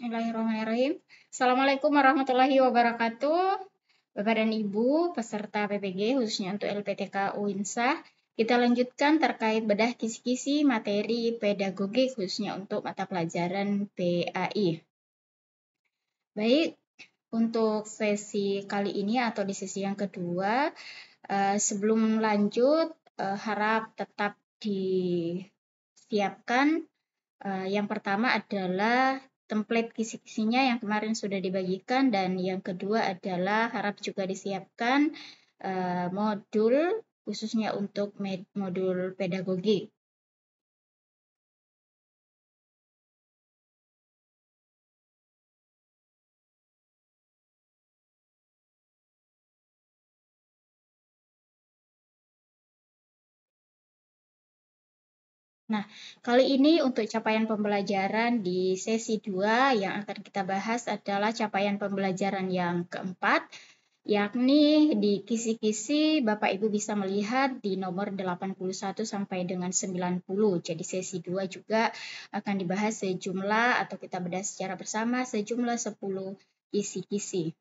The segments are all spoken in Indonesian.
Bismillahirrahmanirrahim. Assalamualaikum warahmatullahi wabarakatuh. Bapak dan Ibu, peserta PPG khususnya untuk LPTK UINSA, kita lanjutkan terkait bedah kisi-kisi materi pedagogik khususnya untuk mata pelajaran PAI. Baik, untuk sesi kali ini atau di sesi yang kedua, eh, sebelum lanjut, eh, harap tetap disiapkan eh, yang pertama adalah template kisi-kisinya yang kemarin sudah dibagikan dan yang kedua adalah harap juga disiapkan uh, modul khususnya untuk modul pedagogi. Nah, kali ini untuk capaian pembelajaran di sesi 2 yang akan kita bahas adalah capaian pembelajaran yang keempat, yakni di kisi-kisi Bapak Ibu bisa melihat di nomor 81 sampai dengan 90. Jadi sesi 2 juga akan dibahas sejumlah atau kita bedah secara bersama sejumlah 10 kisi-kisi.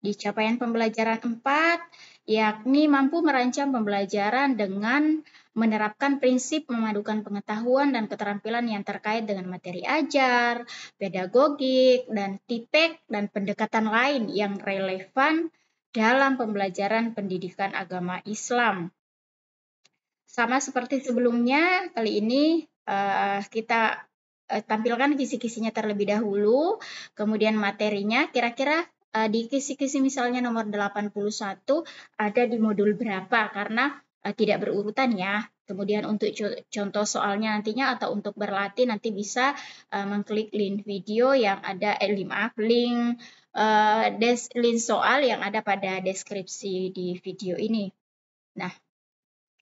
Di capaian pembelajaran 4, yakni mampu merancang pembelajaran dengan menerapkan prinsip memadukan pengetahuan dan keterampilan yang terkait dengan materi ajar, pedagogik, dan tipek dan pendekatan lain yang relevan dalam pembelajaran pendidikan agama Islam. Sama seperti sebelumnya, kali ini uh, kita uh, tampilkan kisi-kisinya terlebih dahulu, kemudian materinya kira-kira Eh, di kisi-kisi misalnya nomor 81 ada di modul berapa karena eh, tidak berurutan ya. Kemudian untuk contoh soalnya nantinya atau untuk berlatih nanti bisa eh, mengklik link video yang ada eh, link link soal yang ada pada deskripsi di video ini. Nah,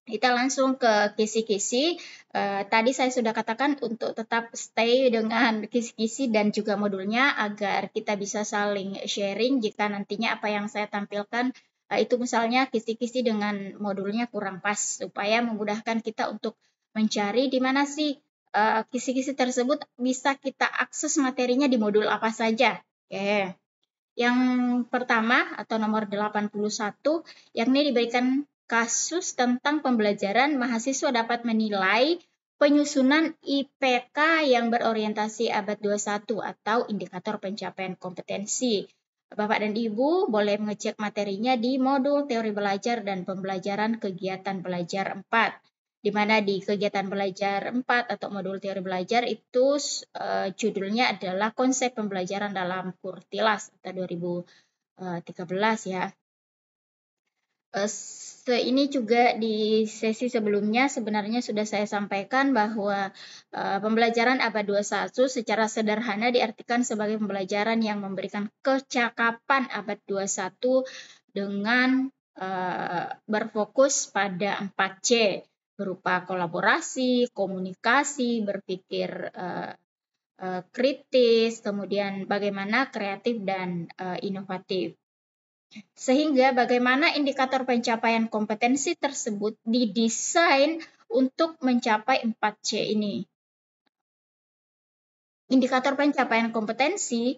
kita langsung ke kisi-kisi. Uh, tadi saya sudah katakan untuk tetap stay dengan kisi-kisi dan juga modulnya agar kita bisa saling sharing jika nantinya apa yang saya tampilkan uh, itu misalnya kisi-kisi dengan modulnya kurang pas supaya memudahkan kita untuk mencari di mana sih eh, kisi-kisi uh, tersebut bisa kita akses materinya di modul apa saja. Oke. Okay. Yang pertama atau nomor 81 ini diberikan kasus tentang pembelajaran mahasiswa dapat menilai penyusunan IPK yang berorientasi abad 21 atau indikator pencapaian kompetensi. Bapak dan Ibu boleh mengecek materinya di modul teori belajar dan pembelajaran kegiatan belajar 4. Di mana di kegiatan belajar 4 atau modul teori belajar itu eh, judulnya adalah konsep pembelajaran dalam kurtilas atau 2013 eh, ya. Eh, se ini juga di sesi sebelumnya sebenarnya sudah saya sampaikan bahwa eh, pembelajaran abad 21 secara sederhana diartikan sebagai pembelajaran yang memberikan kecakapan abad 21 dengan eh, berfokus pada 4C berupa kolaborasi, komunikasi, berpikir kritis, kemudian bagaimana kreatif dan inovatif. Sehingga bagaimana indikator pencapaian kompetensi tersebut didesain untuk mencapai 4C ini. Indikator pencapaian kompetensi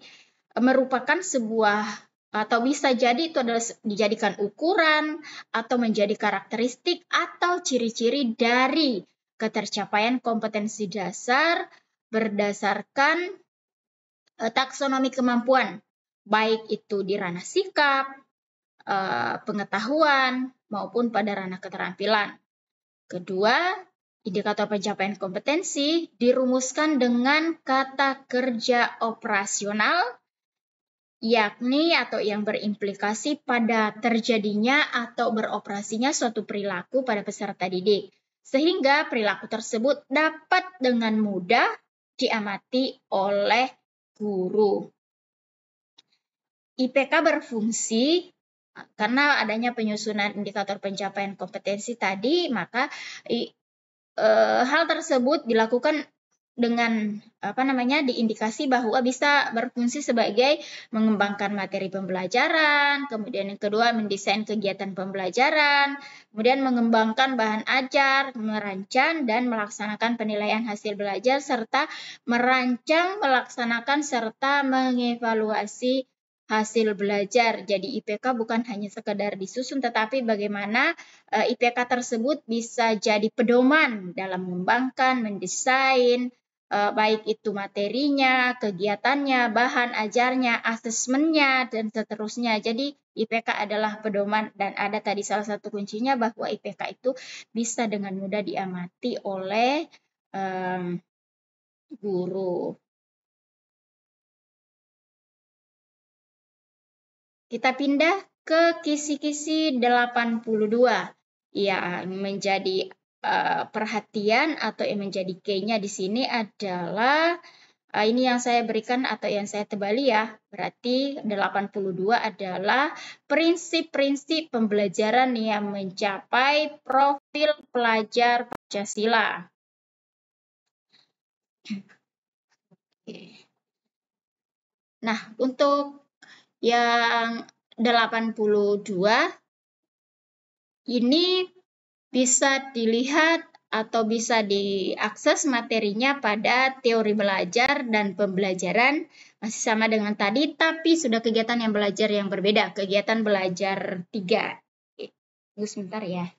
eh, merupakan sebuah atau bisa jadi itu adalah dijadikan ukuran atau menjadi karakteristik atau ciri-ciri dari ketercapaian kompetensi dasar berdasarkan eh, taksonomi kemampuan, baik itu di ranah sikap, Eh, pengetahuan maupun pada ranah keterampilan. Kedua, indikator pencapaian kompetensi dirumuskan dengan kata kerja operasional, yakni atau yang berimplikasi pada terjadinya atau beroperasinya suatu perilaku pada peserta didik, sehingga perilaku tersebut dapat dengan mudah diamati oleh guru. IPK berfungsi karena adanya penyusunan indikator pencapaian kompetensi tadi, maka i, e, hal tersebut dilakukan dengan apa namanya diindikasi bahwa bisa berfungsi sebagai mengembangkan materi pembelajaran, kemudian yang kedua mendesain kegiatan pembelajaran, kemudian mengembangkan bahan ajar, merancang dan melaksanakan penilaian hasil belajar serta merancang, melaksanakan serta mengevaluasi hasil belajar. Jadi IPK bukan hanya sekedar disusun tetapi bagaimana eh, IPK tersebut bisa jadi pedoman dalam mengembangkan, mendesain eh, baik itu materinya, kegiatannya, bahan ajarnya, asesmennya dan seterusnya. Jadi IPK adalah pedoman dan ada tadi salah satu kuncinya bahwa IPK itu bisa dengan mudah diamati oleh um, guru. Kita pindah ke kisi-kisi 82. Iya, ya, menjadi uh, perhatian atau yang menjadi key-nya di sini adalah uh, ini yang saya berikan atau yang saya tebali ya. Berarti 82 adalah prinsip-prinsip pembelajaran yang mencapai profil pelajar Pancasila. Nah, untuk yang 82 ini bisa dilihat atau bisa diakses materinya pada teori belajar dan pembelajaran masih sama dengan tadi tapi sudah kegiatan yang belajar yang berbeda kegiatan belajar 3 tunggu sebentar ya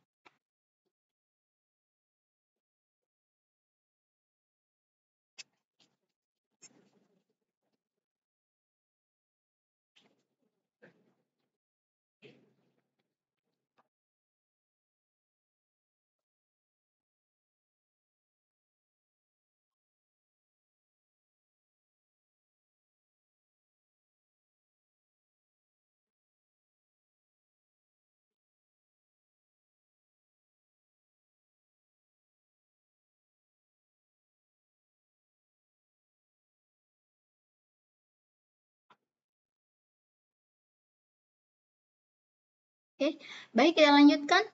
Oke, baik kita lanjutkan.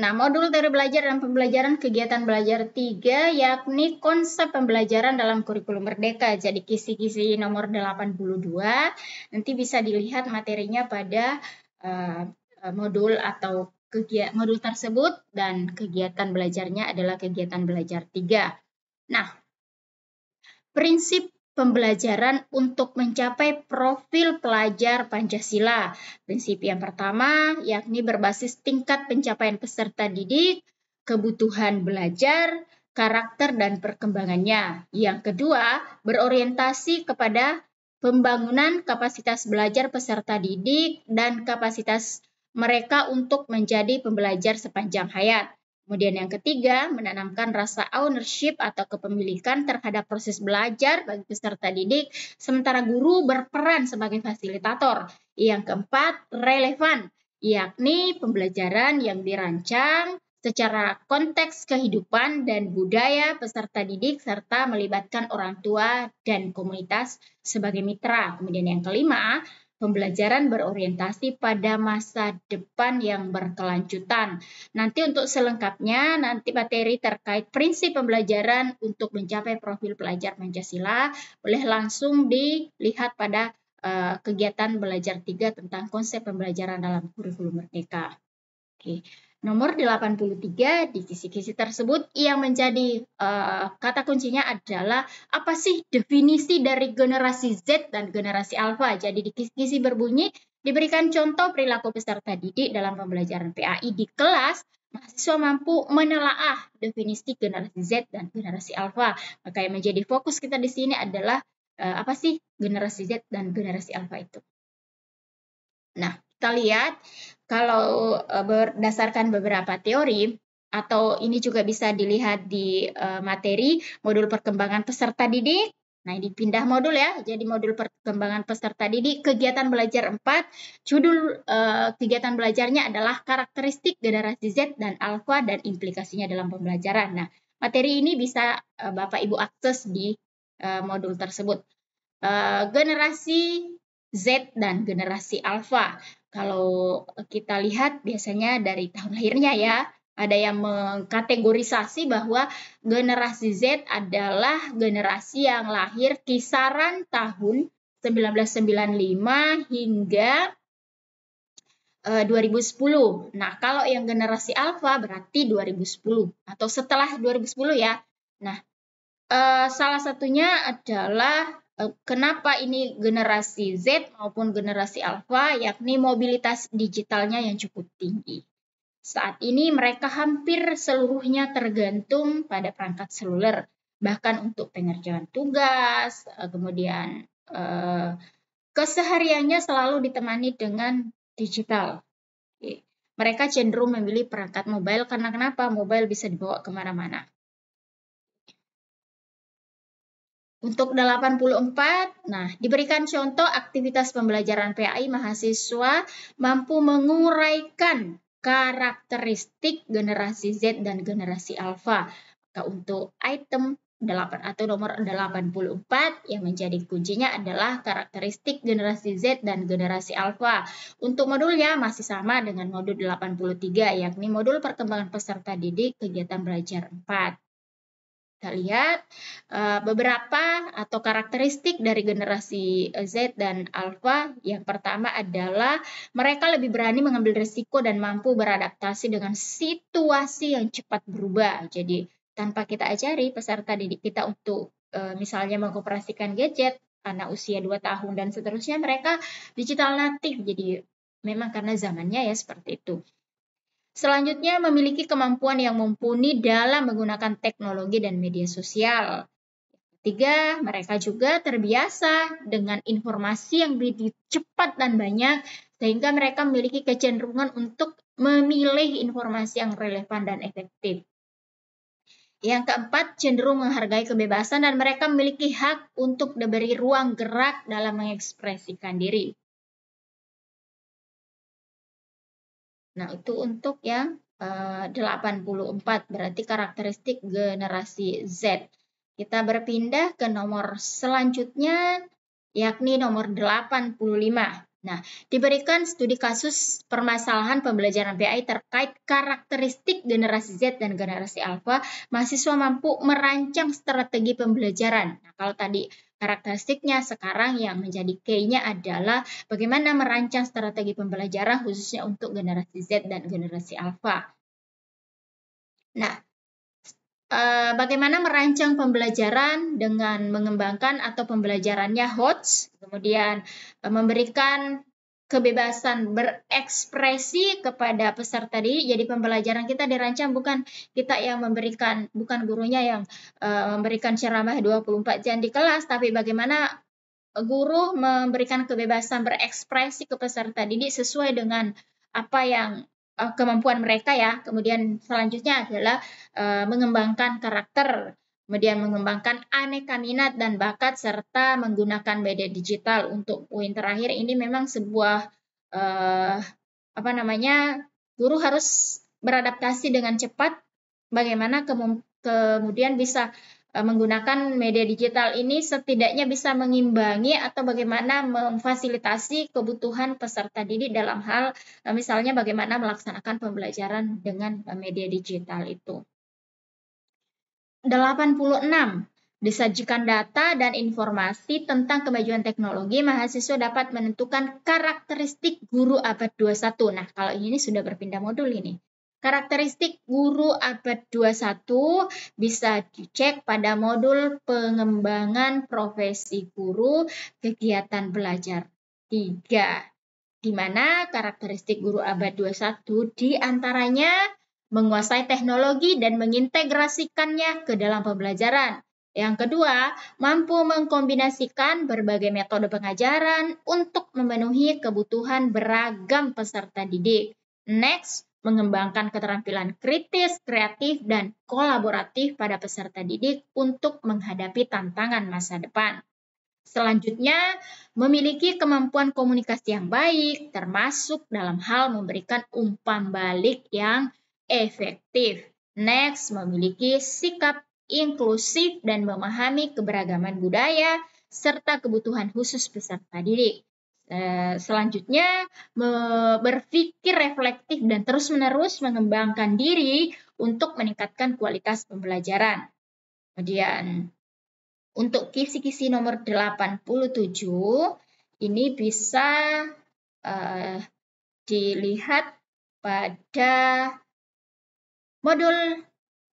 Nah, modul teori belajar dan pembelajaran kegiatan belajar 3 yakni konsep pembelajaran dalam kurikulum merdeka. Jadi kisi-kisi nomor 82 nanti bisa dilihat materinya pada uh, modul atau kegiatan modul tersebut dan kegiatan belajarnya adalah kegiatan belajar 3. Nah, prinsip pembelajaran untuk mencapai profil pelajar Pancasila. Prinsip yang pertama yakni berbasis tingkat pencapaian peserta didik, kebutuhan belajar, karakter dan perkembangannya. Yang kedua, berorientasi kepada pembangunan kapasitas belajar peserta didik dan kapasitas mereka untuk menjadi pembelajar sepanjang hayat. Kemudian yang ketiga, menanamkan rasa ownership atau kepemilikan terhadap proses belajar bagi peserta didik, sementara guru berperan sebagai fasilitator. Yang keempat, relevan, yakni pembelajaran yang dirancang secara konteks kehidupan dan budaya peserta didik serta melibatkan orang tua dan komunitas sebagai mitra. Kemudian yang kelima, pembelajaran berorientasi pada masa depan yang berkelanjutan. Nanti untuk selengkapnya, nanti materi terkait prinsip pembelajaran untuk mencapai profil pelajar Pancasila boleh langsung dilihat pada eh, kegiatan belajar 3 tentang konsep pembelajaran dalam kurikulum merdeka. Oke. Okay. Nomor 83 di kisi-kisi tersebut yang menjadi uh, kata kuncinya adalah apa sih definisi dari generasi Z dan generasi Alpha. Jadi di kisi-kisi berbunyi diberikan contoh perilaku peserta didik dalam pembelajaran PAI di kelas mahasiswa mampu menelaah definisi generasi Z dan generasi Alpha. Maka yang menjadi fokus kita di sini adalah uh, apa sih generasi Z dan generasi Alpha itu. Nah, kita lihat kalau e, berdasarkan beberapa teori atau ini juga bisa dilihat di e, materi modul perkembangan peserta didik. Nah, ini pindah modul ya. Jadi modul perkembangan peserta didik kegiatan belajar 4, judul e, kegiatan belajarnya adalah karakteristik generasi Z dan alfa dan implikasinya dalam pembelajaran. Nah, materi ini bisa Bapak Ibu akses di modul tersebut. generasi Z dan generasi alfa. Kalau kita lihat biasanya dari tahun lahirnya ya, ada yang mengkategorisasi bahwa generasi Z adalah generasi yang lahir kisaran tahun 1995 hingga 2010. Eh, nah, kalau yang generasi alfa berarti 2010 atau setelah 2010 ya. Nah, eh, salah satunya adalah Eh, kenapa ini generasi Z maupun generasi Alpha, yakni mobilitas digitalnya yang cukup tinggi. Saat ini mereka hampir seluruhnya tergantung pada perangkat seluler, bahkan untuk pengerjaan tugas, eh, kemudian eh, kesehariannya selalu ditemani dengan digital. Mereka cenderung memilih perangkat mobile karena kenapa? Mobile bisa dibawa kemana-mana. Untuk 84, nah diberikan contoh aktivitas pembelajaran PAI mahasiswa mampu menguraikan karakteristik generasi Z dan generasi Alpha. Maka untuk item 8 atau nomor 84 yang menjadi kuncinya adalah karakteristik generasi Z dan generasi Alpha. Untuk modulnya masih sama dengan modul 83 yakni modul perkembangan peserta didik kegiatan belajar 4. Kita lihat eh, beberapa atau karakteristik dari generasi Z dan Alpha. Yang pertama adalah mereka lebih berani mengambil risiko dan mampu beradaptasi dengan situasi yang cepat berubah. Jadi tanpa kita ajari peserta didik kita untuk eh, misalnya mengoperasikan gadget anak usia 2 tahun dan seterusnya mereka digital native. Jadi memang karena zamannya ya seperti itu. Selanjutnya, memiliki kemampuan yang mumpuni dalam menggunakan teknologi dan media sosial. Ketiga, mereka juga terbiasa dengan informasi yang lebih cepat dan banyak, sehingga mereka memiliki kecenderungan untuk memilih informasi yang relevan dan efektif. Yang keempat, cenderung menghargai kebebasan dan mereka memiliki hak untuk diberi ruang gerak dalam mengekspresikan diri. Nah, itu untuk yang eh, uh, 84, berarti karakteristik generasi Z. Kita berpindah ke nomor selanjutnya, yakni nomor 85. Nah, diberikan studi kasus permasalahan pembelajaran PAI terkait karakteristik generasi Z dan generasi Alpha, mahasiswa mampu merancang strategi pembelajaran. Nah, kalau tadi karakteristiknya sekarang yang menjadi key-nya adalah bagaimana merancang strategi pembelajaran khususnya untuk generasi Z dan generasi Alpha. Nah, eh, bagaimana merancang pembelajaran dengan mengembangkan atau pembelajarannya HOTS, kemudian eh, memberikan kebebasan berekspresi kepada peserta didik. Jadi pembelajaran kita dirancang bukan kita yang memberikan, bukan gurunya yang uh, memberikan ceramah 24 jam di kelas, tapi bagaimana guru memberikan kebebasan berekspresi ke peserta didik sesuai dengan apa yang uh, kemampuan mereka ya. Kemudian selanjutnya adalah uh, mengembangkan karakter kemudian mengembangkan aneka minat dan bakat serta menggunakan media digital untuk poin terakhir ini memang sebuah eh, apa namanya guru harus beradaptasi dengan cepat bagaimana kemudian bisa eh, menggunakan media digital ini setidaknya bisa mengimbangi atau bagaimana memfasilitasi kebutuhan peserta didik dalam hal eh, misalnya bagaimana melaksanakan pembelajaran dengan eh, media digital itu. 86 disajikan data dan informasi tentang kemajuan teknologi, mahasiswa dapat menentukan karakteristik guru abad 21. Nah, kalau ini sudah berpindah modul ini. Karakteristik guru abad 21 bisa dicek pada modul pengembangan profesi guru kegiatan belajar 3. Di mana karakteristik guru abad 21 diantaranya antaranya menguasai teknologi dan mengintegrasikannya ke dalam pembelajaran. Yang kedua, mampu mengkombinasikan berbagai metode pengajaran untuk memenuhi kebutuhan beragam peserta didik. Next, mengembangkan keterampilan kritis, kreatif, dan kolaboratif pada peserta didik untuk menghadapi tantangan masa depan. Selanjutnya, memiliki kemampuan komunikasi yang baik, termasuk dalam hal memberikan umpan balik yang efektif. Next, memiliki sikap inklusif dan memahami keberagaman budaya serta kebutuhan khusus peserta didik. Eh, selanjutnya, berpikir reflektif dan terus-menerus mengembangkan diri untuk meningkatkan kualitas pembelajaran. Kemudian, untuk kisi-kisi nomor 87, ini bisa uh, dilihat pada modul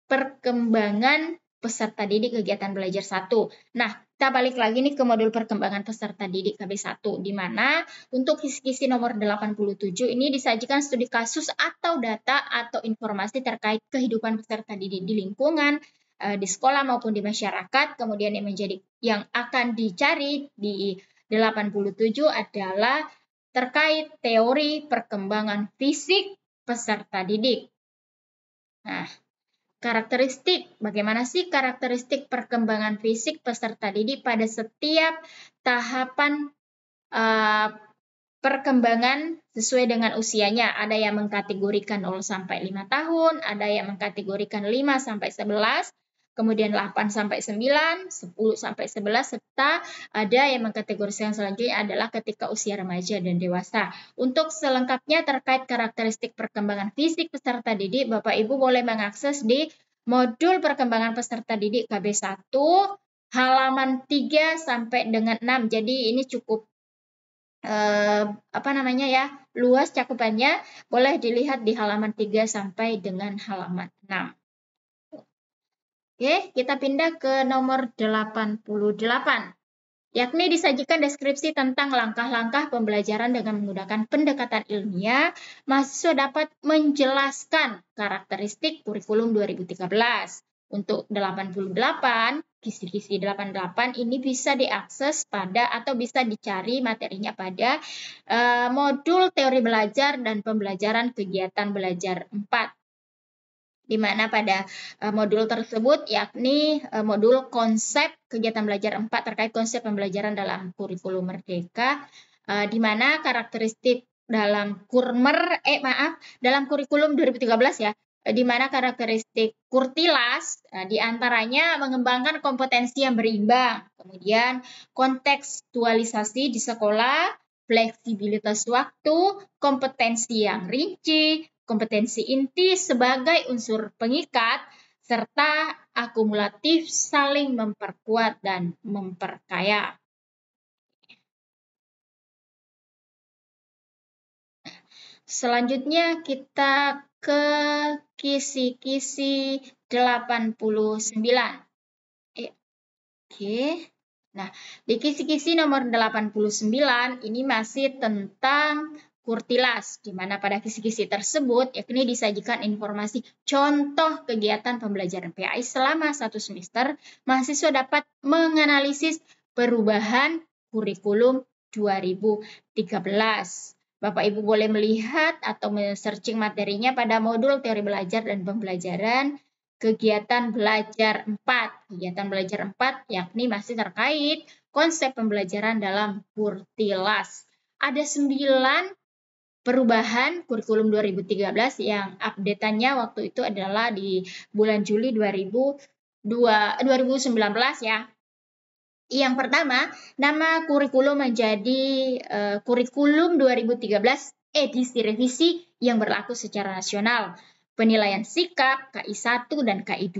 perkembangan peserta didik kegiatan belajar 1. Nah, kita balik lagi nih ke modul perkembangan peserta didik KB1, di mana untuk kisi-kisi nomor 87 ini disajikan studi kasus atau data atau informasi terkait kehidupan peserta didik di lingkungan, eh, di sekolah maupun di masyarakat. Kemudian yang menjadi yang akan dicari di 87 adalah terkait teori perkembangan fisik peserta didik. Nah, karakteristik. Bagaimana sih karakteristik perkembangan fisik peserta didik pada setiap tahapan uh, perkembangan sesuai dengan usianya? Ada yang mengkategorikan 0 sampai 5 tahun, ada yang mengkategorikan 5 sampai 11, kemudian 8 sampai 9, 10 sampai 11 serta ada yang mengkategorisikan selanjutnya adalah ketika usia remaja dan dewasa. Untuk selengkapnya terkait karakteristik perkembangan fisik peserta didik, Bapak Ibu boleh mengakses di modul perkembangan peserta didik KB1 halaman 3 sampai dengan 6. Jadi ini cukup eh, apa namanya ya, luas cakupannya, boleh dilihat di halaman 3 sampai dengan halaman 6. Oke, kita pindah ke nomor 88, yakni disajikan deskripsi tentang langkah-langkah pembelajaran dengan menggunakan pendekatan ilmiah, mahasiswa dapat menjelaskan karakteristik kurikulum 2013. Untuk 88, kisi-kisi 88 ini bisa diakses pada atau bisa dicari materinya pada uh, modul teori belajar dan pembelajaran kegiatan belajar 4 di mana pada uh, modul tersebut yakni uh, modul konsep kegiatan belajar 4 terkait konsep pembelajaran dalam kurikulum merdeka uh, di mana karakteristik dalam kurmer eh maaf dalam kurikulum 2013 ya di mana karakteristik kurtilas di antaranya mengembangkan kompetensi yang berimbang, kemudian kontekstualisasi di sekolah, fleksibilitas waktu, kompetensi yang rinci, kompetensi inti sebagai unsur pengikat, serta akumulatif saling memperkuat dan memperkaya. Selanjutnya kita ke kisi-kisi 89. Eh, Oke. Nah, di kisi-kisi nomor 89 ini masih tentang kurtilas, di mana pada kisi-kisi tersebut yakni disajikan informasi contoh kegiatan pembelajaran PAI selama satu semester, mahasiswa dapat menganalisis perubahan kurikulum 2013. Bapak Ibu boleh melihat atau searching materinya pada modul teori belajar dan pembelajaran kegiatan belajar 4. Kegiatan belajar 4 yakni masih terkait konsep pembelajaran dalam kurtilas. Ada 9 perubahan kurikulum 2013 yang update-annya waktu itu adalah di bulan Juli 2002, 2019 ya. Yang pertama, nama kurikulum menjadi uh, kurikulum 2013 edisi revisi yang berlaku secara nasional. Penilaian sikap KI1 dan KI2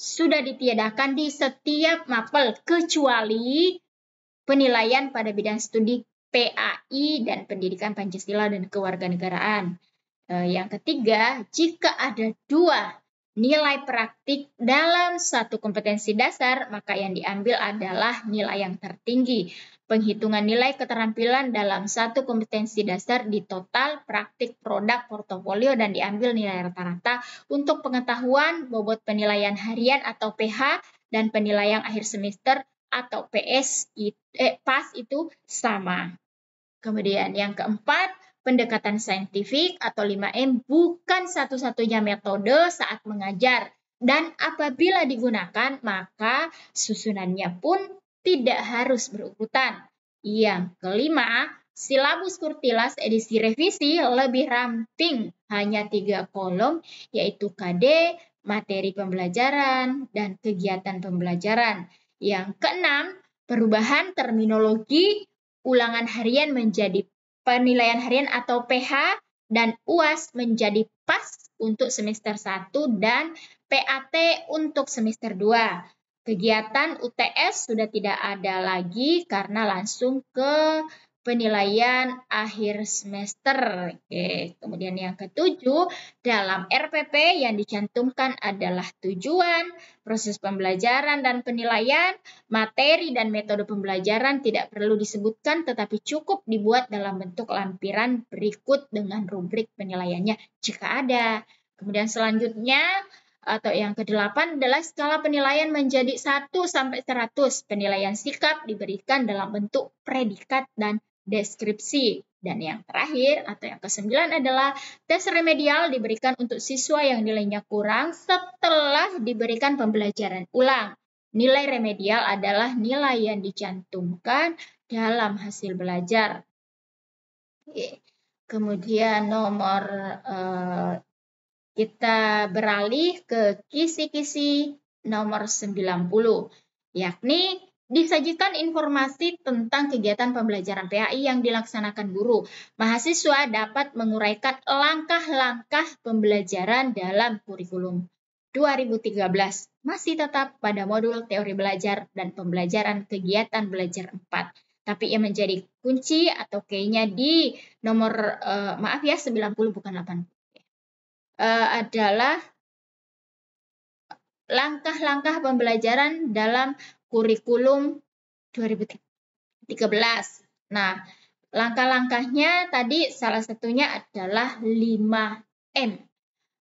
sudah ditiadakan di setiap mapel kecuali penilaian pada bidang studi PAI dan pendidikan Pancasila dan kewarganegaraan. Eh, yang ketiga, jika ada dua nilai praktik dalam satu kompetensi dasar, maka yang diambil adalah nilai yang tertinggi. Penghitungan nilai keterampilan dalam satu kompetensi dasar di total praktik produk portofolio dan diambil nilai rata-rata untuk pengetahuan bobot penilaian harian atau PH dan penilaian akhir semester atau PS eh, PAS itu sama. Kemudian yang keempat, pendekatan saintifik atau 5M bukan satu-satunya metode saat mengajar. Dan apabila digunakan, maka susunannya pun tidak harus berurutan. Yang kelima, silabus kurtilas edisi revisi lebih ramping, hanya tiga kolom, yaitu KD, materi pembelajaran, dan kegiatan pembelajaran. Yang keenam, perubahan terminologi ulangan harian menjadi penilaian harian atau PH dan UAS menjadi PAS untuk semester 1 dan PAT untuk semester 2. Kegiatan UTS sudah tidak ada lagi karena langsung ke penilaian akhir semester. Oke. Kemudian yang ketujuh, dalam RPP yang dicantumkan adalah tujuan, proses pembelajaran dan penilaian, materi dan metode pembelajaran tidak perlu disebutkan tetapi cukup dibuat dalam bentuk lampiran berikut dengan rubrik penilaiannya jika ada. Kemudian selanjutnya atau yang kedelapan adalah skala penilaian menjadi 1 sampai 100. Penilaian sikap diberikan dalam bentuk predikat dan deskripsi. Dan yang terakhir atau yang kesembilan adalah tes remedial diberikan untuk siswa yang nilainya kurang setelah diberikan pembelajaran ulang. Nilai remedial adalah nilai yang dicantumkan dalam hasil belajar. Kemudian nomor eh, kita beralih ke kisi-kisi nomor 90, yakni Disajikan informasi tentang kegiatan pembelajaran PAI yang dilaksanakan guru. Mahasiswa dapat menguraikan langkah-langkah pembelajaran dalam kurikulum 2013. Masih tetap pada modul teori belajar dan pembelajaran kegiatan belajar 4. Tapi yang menjadi kunci atau kayaknya di nomor, uh, maaf ya, 90 bukan 80. uh, eh, adalah langkah-langkah pembelajaran dalam kurikulum 2013. Nah, langkah-langkahnya tadi salah satunya adalah 5M.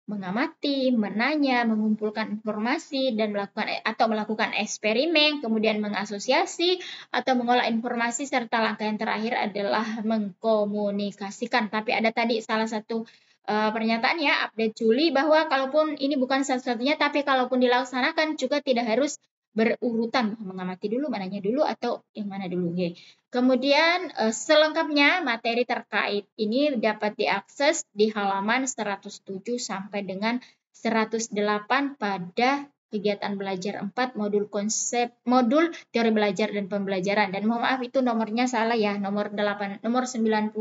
Mengamati, menanya, mengumpulkan informasi dan melakukan atau melakukan eksperimen, kemudian mengasosiasi atau mengolah informasi serta langkah yang terakhir adalah mengkomunikasikan. Tapi ada tadi salah satu uh, eh, pernyataannya update Juli bahwa kalaupun ini bukan satu-satunya tapi kalaupun dilaksanakan juga tidak harus berurutan mengamati dulu mananya dulu atau yang mana dulu ya. Kemudian eh, selengkapnya materi terkait ini dapat diakses di halaman 107 sampai dengan 108 pada kegiatan belajar 4 modul konsep modul teori belajar dan pembelajaran dan mohon maaf itu nomornya salah ya nomor 8 nomor 90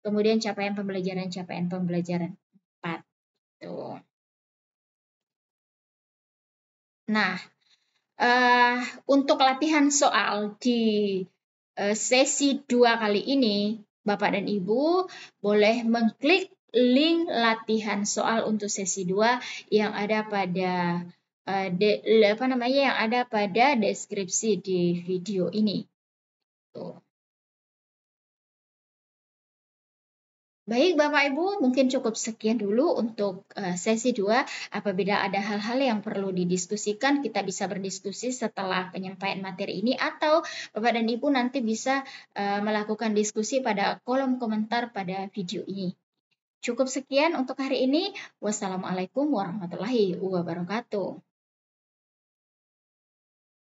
kemudian capaian pembelajaran capaian pembelajaran 4 tuh. Nah, uh, untuk latihan soal di uh, sesi dua kali ini, Bapak dan Ibu boleh mengklik link latihan soal untuk sesi dua yang ada pada uh, de, apa namanya yang ada pada deskripsi di video ini. Tuh. Baik Bapak Ibu, mungkin cukup sekian dulu untuk eh, sesi 2. Apabila ada hal-hal yang perlu didiskusikan, kita bisa berdiskusi setelah penyampaian materi ini atau Bapak dan Ibu nanti bisa eh, melakukan diskusi pada kolom komentar pada video ini. Cukup sekian untuk hari ini. Wassalamualaikum warahmatullahi wabarakatuh.